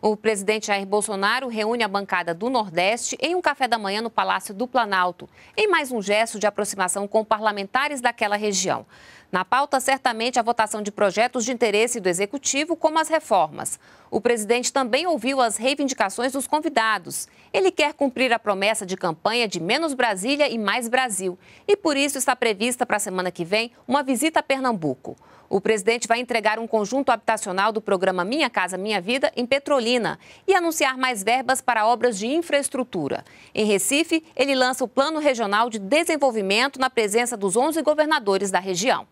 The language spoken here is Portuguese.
O presidente Jair Bolsonaro reúne a bancada do Nordeste em um café da manhã no Palácio do Planalto, em mais um gesto de aproximação com parlamentares daquela região. Na pauta, certamente, a votação de projetos de interesse do Executivo, como as reformas. O presidente também ouviu as reivindicações dos convidados. Ele quer cumprir a promessa de campanha de menos Brasília e mais Brasil. E por isso está prevista para a semana que vem uma visita a Pernambuco. O presidente vai entregar um conjunto habitacional do programa Minha Casa Minha Vida em Petrolina e anunciar mais verbas para obras de infraestrutura. Em Recife, ele lança o Plano Regional de Desenvolvimento na presença dos 11 governadores da região.